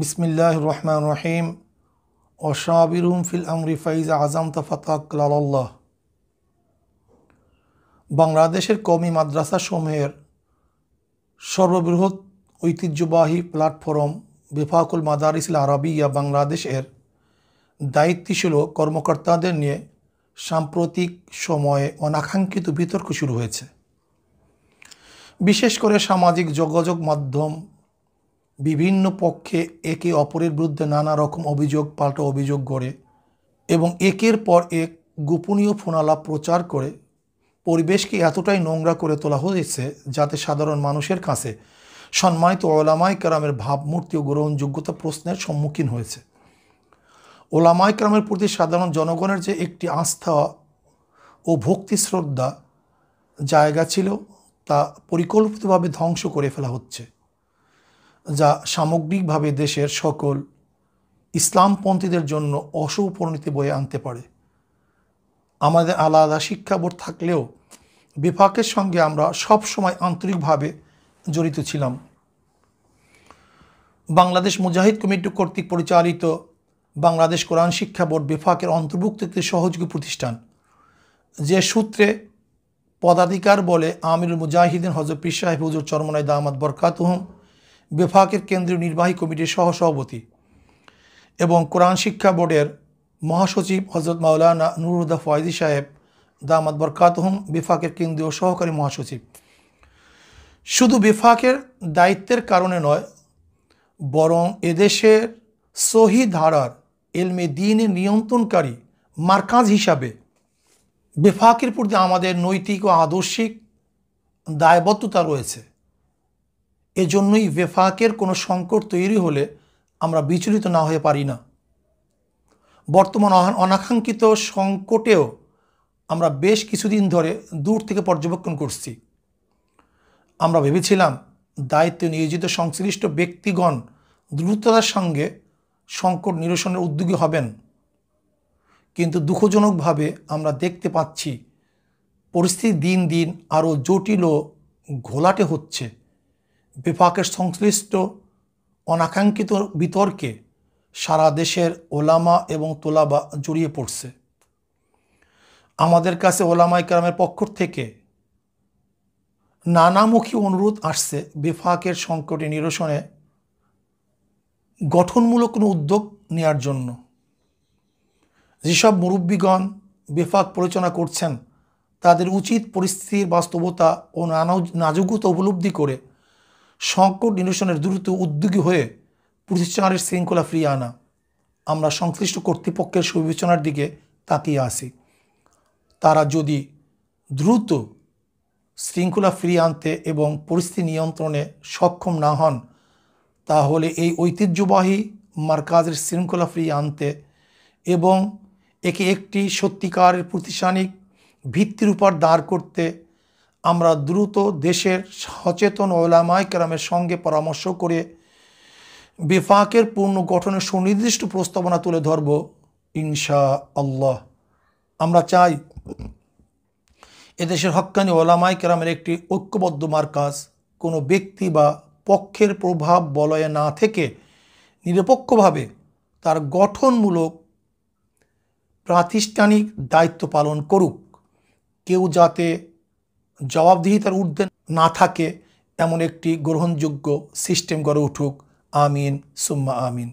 বিসমিল্লাহ রহমান রহিম ও শাবিরুম ফিল আমরি ফাইজ আজম তফাতাকল্লাহ বাংলাদেশের কমি মাদ্রাসা সমূহের সর্ববৃহৎ ঐতিহ্যবাহী প্ল্যাটফর্ম বিফাকুল মাদারিসুল আরবিয়া বাংলাদেশের দায়িত্বশীল কর্মকর্তাদের নিয়ে সাম্প্রতিক সময়ে অনাকাঙ্ক্ষিত বিতর্ক শুরু হয়েছে বিশেষ করে সামাজিক যোগাযোগ মাধ্যম বিভিন্ন পক্ষে একে অপরের বিরুদ্ধে নানা রকম অভিযোগ পাল্টা অভিযোগ গড়ে এবং একের পর এক গোপনীয় ফোনালাপ প্রচার করে পরিবেশকে এতটাই নোংরা করে তোলা হয়েছে যাতে সাধারণ মানুষের কাছে সম্মানিত ওলামাই ক্রামের ভাবমূর্তি ও গ্রহণযোগ্যতা প্রশ্নের সম্মুখীন হয়েছে ওলামাই ক্রামের প্রতি সাধারণ জনগণের যে একটি আস্থা ও ভক্তি শ্রদ্ধা জায়গা ছিল তা পরিকল্পিতভাবে ধ্বংস করে ফেলা হচ্ছে যা সামগ্রিকভাবে দেশের সকল ইসলামপন্থীদের জন্য অসৌপরিণতি বয়ে আনতে পারে আমাদের আলাদা শিক্ষা বোর্ড থাকলেও বিপাকের সঙ্গে আমরা সব সময় আন্তরিকভাবে জড়িত ছিলাম বাংলাদেশ মুজাহিদ কমিটি কর্তৃক পরিচালিত বাংলাদেশ কোরআন শিক্ষা বোর্ড বিভাগের অন্তর্ভুক্ত একটি সহযোগী প্রতিষ্ঠান যে সূত্রে পদাধিকার বলে আমিরুল মুজাহিদিন হজর পিস সাহেব হুজুর চরমনাই দামাদ বরকাতহম বিভাগের কেন্দ্রীয় নির্বাহী কমিটির সহসভাপতি এবং কোরআন শিক্ষা বোর্ডের মহাসচিব হজরত মাওলানা নুরুদা ফয়জি সাহেব দামাত বরকাতহম বিফাকের কেন্দ্রীয় সহকারী মহাসচিব শুধু বিফাকের দায়িত্বের কারণে নয় বরং এদেশের সহি ধারার এলমে দিনের নিয়ন্ত্রণকারী মার্কাজ হিসাবে বেফাকের প্রতি আমাদের নৈতিক ও আদর্শিক দায়বদ্ধতা রয়েছে এজন্যই বেফাকের কোনো সংকট তৈরি হলে আমরা বিচলিত না হয়ে পারি না বর্তমান অনাকাঙ্ক্ষিত সংকটেও আমরা বেশ কিছুদিন ধরে দূর থেকে পর্যবেক্ষণ করছি আমরা ভেবেছিলাম দায়িত্বে নিয়োজিত সংশ্লিষ্ট ব্যক্তিগণ দ্রুততার সঙ্গে সংকট নিরসনের উদ্যোগী হবেন কিন্তু দুঃখজনকভাবে আমরা দেখতে পাচ্ছি পরিস্থিতি দিন দিন আরও জটিল ও ঘোলাটে হচ্ছে বিভাগের সংশ্লিষ্ট অনাকাঙ্ক্ষিত বিতর্কে সারা দেশের ওলামা এবং তোলাবা জড়িয়ে পড়ছে আমাদের কাছে ওলামা ইকরামের পক্ষ থেকে নানামুখী অনুরোধ আসছে বিফাকের সংকটে নিরসনে গঠনমূলক কোনো উদ্যোগ নেওয়ার জন্য যেসব মুরব্বীগণ বিফাক পরিচালনা করছেন তাদের উচিত পরিস্থিতির বাস্তবতা ও নানা নাজুগুতা উপলব্ধি করে সংকট নিরসনের দ্রুত উদ্যোগী হয়ে প্রতিষ্ঠানের শৃঙ্খলা ফিরিয়ে আনা আমরা সংশ্লিষ্ট কর্তৃপক্ষের সুবিবেচনার দিকে তাকিয়ে আসি তারা যদি দ্রুত শৃঙ্খলা ফিরিয়ে আনতে এবং পরিস্থিতি নিয়ন্ত্রণে সক্ষম না হন তাহলে এই ঐতিহ্যবাহী মার্কাজের শৃঙ্খলা ফিরিয়ে আনতে এবং একে একটি সত্যিকারের প্রতিষ্ঠানিক ভিত্তির উপর দাঁড় করতে আমরা দ্রুত দেশের সচেতন ওলামায় কেরামের সঙ্গে পরামর্শ করে বেফাকের পূর্ণ গঠনের সুনির্দিষ্ট প্রস্তাবনা তুলে ধরব ইনশা আল্লাহ আমরা চাই এদেশের হক্কানি ওলামাই কেরামের একটি ঐক্যবদ্ধ মার্কাজ কোনো ব্যক্তি বা পক্ষের প্রভাব বলয়ে না থেকে নিরপেক্ষভাবে তার গঠনমূলক প্রাতিষ্ঠানিক দায়িত্ব পালন করুক কেউ যাতে জবাবদিহিতার ঊর্ধ্বে না থাকে এমন একটি গ্রহণযোগ্য সিস্টেম গড়ে উঠুক আমিন সুম্মা আমিন